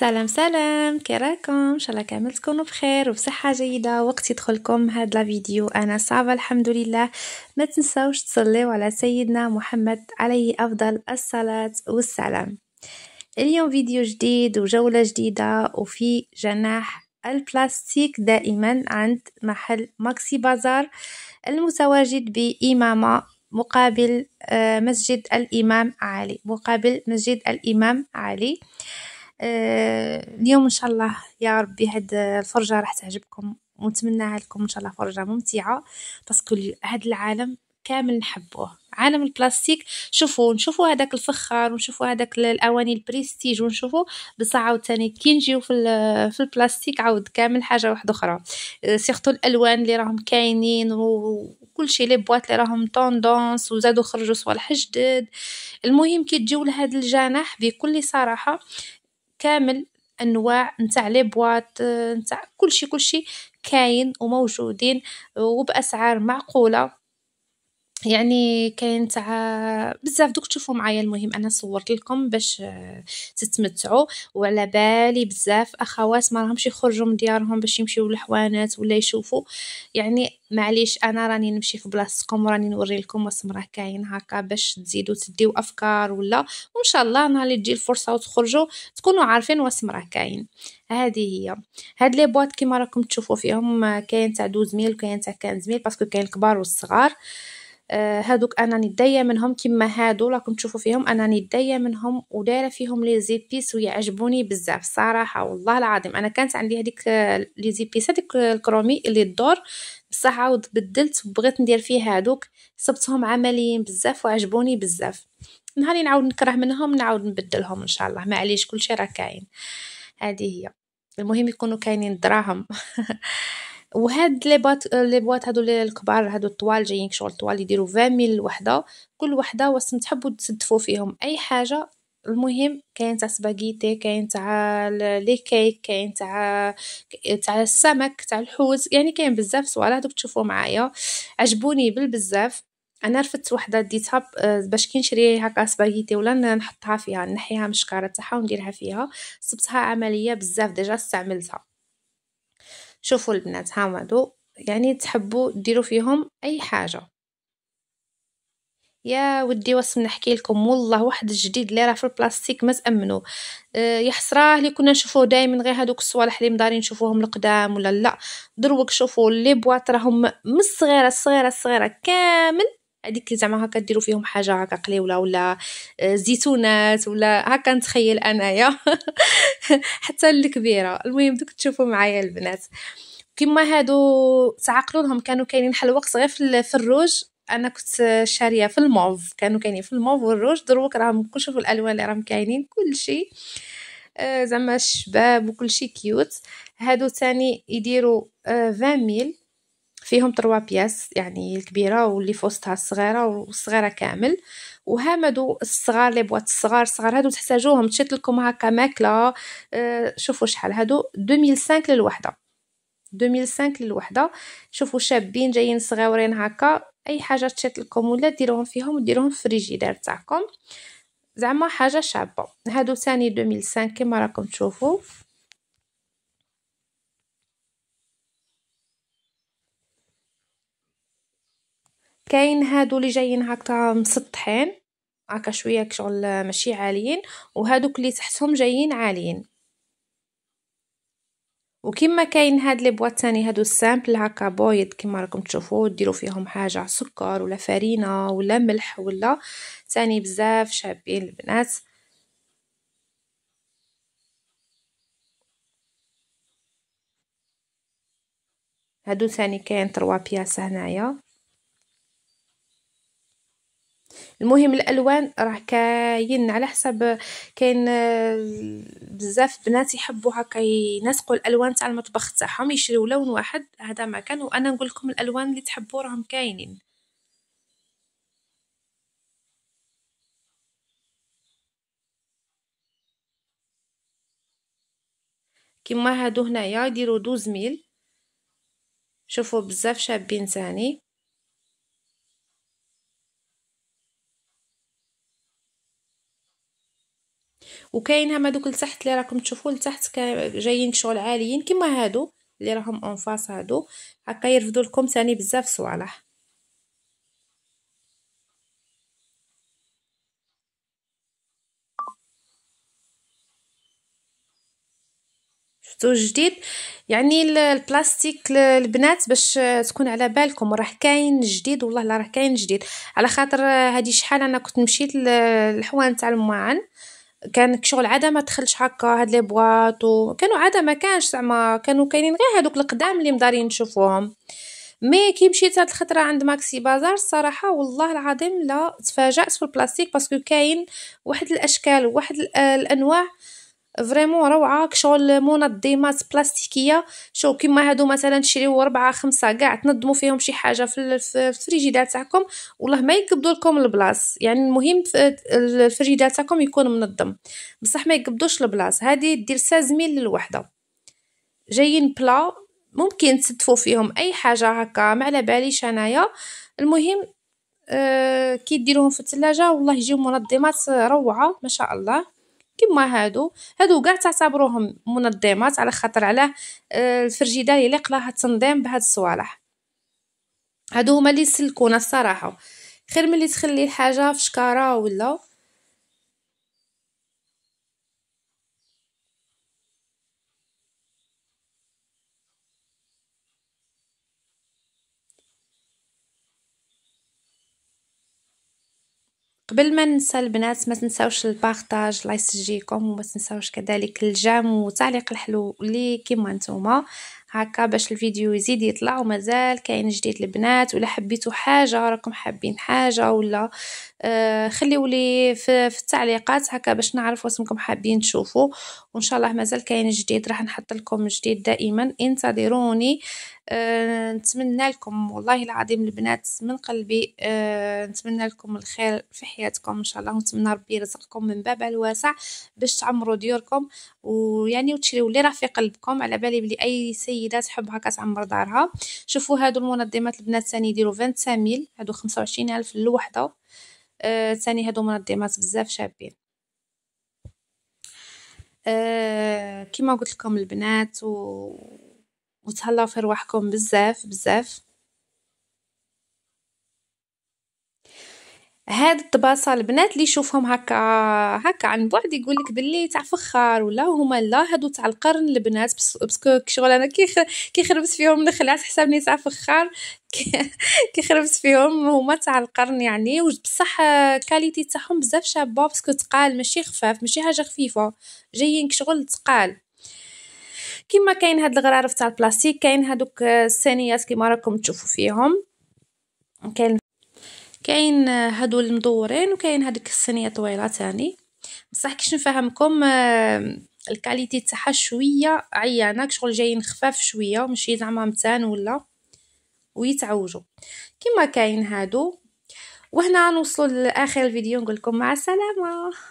سلام سلام كي راكم ان شاء الله كامل تكونوا بخير وبصحه جيده وقت يدخلكم هاد لا فيديو انا صعبة الحمد لله ما تنساوش تصليو على سيدنا محمد عليه افضل الصلاه والسلام اليوم فيديو جديد وجوله جديده وفي جناح البلاستيك دائما عند محل ماكسي بازار المتواجد بامامه مقابل آه، مسجد الامام علي مقابل مسجد الامام علي آه، اليوم ان شاء الله يا ربي هاد الفرجه راح تعجبكم ونتمناها لكم ان شاء الله فرجه ممتعه باسكو هاد العالم كامل نحبوه عالم البلاستيك شوفوا نشوفوا هذاك الفخار ونشوفوا هذاك الاواني البريستيج ونشوفوا بصح عاوتاني كي نجيو في في البلاستيك عاود كامل حاجه واحده اخرى آه، سيرتو الالوان اللي راهم كاينين وكل شيء لي بواط اللي راهم طوندونس وزادوا خرجوا صوالح جدد المهم كي تجيو لهذا الجناح بكل صراحه كامل انواع نتاع لي بواط نتاع كلشي كلشي كاين وموجودين وباسعار معقوله يعني كاين تاع بزاف دوك تشوفوا معايا المهم انا صورت لكم باش آه، تتمتعوا وعلى بالي بزاف اخوات ما راهمش يخرجوا من ديارهم باش يمشيو للحوانات ولا يشوفوا يعني معليش انا راني نمشي في بلاصتكم وراني نوري لكم واش راه كاين هكا باش تزيدوا تديو افكار ولا وان شاء الله نهار اللي تجي الفرصه وتخرجوا تكونوا عارفين واش راه كاين هذه هي هاد لي بواط كيما راكم تشوفوا فيهم آه، كاين تاع 12 ميل وكاين تاع 15 ميل باسكو كاين الكبار والصغار آه آه، هادوك انا نتضايق منهم كيما هادو راكم تشوفوا فيهم انا نتضايق منهم ودايره فيهم لي زيبيس ويعجبوني بزاف صراحه والله العظيم انا كانت عندي هذيك آه، لي زيبيس هذيك الكرومي اللي الدور بصح عاود بدلت وبغيت ندير فيه هادوك صبتهم عمليين بزاف وعجبوني بزاف نهاري نعاود نكره منهم نعاود نبدلهم ان شاء الله معليش كلشي راه كاين هذه هي المهم يكونوا كاينين دراهم وهاد لي بات لي بواط هادو الكبار هادو الطوال جايين شغل طوال يديروا 20 ميل الوحده كل وحده واش تحبوا تصدفوا فيهم اي حاجه المهم كاين تاع سباغيتي كاين تاع لي كيك كاين تاع تاع السمك تاع الحوت يعني كاين بزاف صوالح دوك تشوفوا معايا عجبوني بالبزاف انا رفدت وحده ديتها باش كي نشري هكا سباغيتي ولا نحطها فيها نحيها من الشكاره تاعها ونديرها فيها صبتها عمليه بزاف ديجا استعملتها شوفوا البنات هادو يعني تحبوا ديروا فيهم اي حاجه يا ودي واسم نحكي لكم والله واحد الجديد اللي راه في البلاستيك ما تامنوا أه حسراه اللي كنا نشوفوه دائما غير هذوك الصوالح اللي مدارين نشوفوهم القدام ولا لا دروك شوفوا لي بواط راهم من الصغيره الصغيره الصغيره كامل هذيك اللي زعما هكا ديروا فيهم حاجه هكا قليوله ولا آه، زيتونات ولا هكا نتخيل انايا حتى الكبيره المهم دوك تشوفوا معايا البنات كما هادو تعقلوا لهم كانوا كاينين وقت غير في الروج انا كنت شاريه في الموف كانوا كاينين في الموف والروج دروك راهم كنشوفوا الالوان اللي راهم كاينين كلشي آه، زعما الشباب وكلشي كيوت هادو تاني يديروا آه، 20000 فيهم تروا بياس يعني الكبيره واللي في وسطها الصغيره والصغيره كامل وهامدوا الصغار لي بوات الصغار صغار هادو تحتاجوهم تشد لكم هكا ماكله أه شوفوا شحال هادو 2005 للوحده 2005 للوحده شوفوا شابين جايين صغيورين هكا اي حاجه تشد لكم ولا ديروهم فيهم وديروهم في الفريجيدير تاعكم زعما حاجه شابه هادو ثاني 2005 كما راكم تشوفوا كاين هادو اللي جايين هكا مسطحين هكا شويه كشغل ماشي عاليين وهادوك اللي تحتهم جايين عاليين وكما كاين هاد لي بواط ثاني هادو السامبل هكا بويض كما راكم تشوفوا ديروا فيهم حاجه سكر ولا فرينه ولا ملح ولا ثاني بزاف شابين البنات هادو ثاني كاين 3 بياس هنايا المهم الالوان راه كاين على حسب كاين آه، بزاف بنات يحبوا هكا ينسقوا الالوان تاع المطبخ تاعهم يشريو لون واحد هذا ما كان وانا نقول لكم الالوان اللي تحبوا راهم كاينين كيما هادو هنايا يديروا 12 ميل شوفوا بزاف شابين ثاني وكاين هما دوك لتحت اللي راكم تشوفوا لتحت جايين شغل عاليين كما هادو اللي راهم اون فاس هادو هكا يرفدوا لكم ثاني بزاف صوالح شفتو جديد يعني البلاستيك البنات باش تكون على بالكم راه كاين جديد والله لا راه كاين جديد على خاطر هذه شحال انا كنت مشيت للحوان تاع المعان كان شغل عاده ما تدخلش هكا هاد لي بواط وكانوا عاده ما كانش زعما كانوا كاينين غير هادوك القدام اللي مدارين نشوفوهم مي كي مشيت هاد الخطره عند ماكسي بازار الصراحه والله العظيم لا تفاجات في البلاستيك باسكو كاين واحد الاشكال وواحد الانواع فريمون روعه كشغل منظمات بلاستيكيه شو كيما هادو مثلا تشريو ربعة خمسة كاع تنظموا فيهم شي حاجه في الفريجيدار تاعكم والله ما يقبضوا لكم البلاص يعني المهم الفريجيدار تاعكم يكون منظم بصح ما يقبضوش البلاص هذه دير 16 ميل للوحده جايين بلا ممكن تصدفوا فيهم اي حاجه هكا ما على باليش انايا المهم آه كي ديروهم في الثلاجه والله يجيو منظمات روعه ما شاء الله كما هادو هادو كاع تعتبروهم منظمات على خاطر علاه آه، الفرجيده اللي قلاها تنظيم بهاد الصوالح هادو هما اللي يسلكونا الصراحه خير ملي تخلي الحاجه في شكاره ولا قبل ما ننسى البنات ما تنساوش البارطاج الله يسجيكم وما تنساوش كذلك الجام وتعليق الحلو اللي كيما نتوما هكا باش الفيديو يزيد يطلع ومازال كاين جديد البنات ولا حبيتوا حاجه راكم حابين حاجه ولا آه خليولي في, في التعليقات هكا باش نعرف واسمكم حابين تشوفوا وان شاء الله مازال كاين جديد راح نحط لكم جديد دائما انتظروني أه نتمنى لكم والله العظيم البنات من قلبي أه نتمنى لكم الخير في حياتكم ان شاء الله ونتمنى ربي يرزقكم من باب الواسع باش تعمروا ديوركم ويعني وتشريوا اللي راه في قلبكم على بالي بلي اي سيده تحب هكا تعمر دارها شوفوا هادو المنظمات البنات ثاني يديروا 25000 هادو 25000 الف الوحده آه، ثاني أه هادو منظمات بزاف شابين آه، كيما قلت لكم البنات و... وتهلاو في رواحكم بزاف بزاف هاد الطباسة البنات اللي يشوفهم هكا هكا عن بعد يقول لك باللي تاع فخار ولا هما لا هادو تاع القرن البنات باسكو شغل انا كي كي خربت فيهم على حسابني تاع فخار كي خربت فيهم هما تاع القرن يعني بصح كاليتي تاعهم بزاف شابه باسكو تقال ماشي خفاف ماشي حاجه خفيفه جايين كشغل تقال كيما كاين هاد الغرارف تاع البلاستيك كاين هادوك السانيات كيما راكم تشوفوا فيهم كاين كاين هادو المدورين وكاين هذيك الصينيه طويله ثاني بصح كيش نفهمكم آه، الكاليتي تاعها شويه عيانه شغل جايين خفاف شويه ماشي زعما متان ولا ويتعوجوا كما كاين هادو وهنا نوصلوا لاخر الفيديو نقول لكم مع السلامه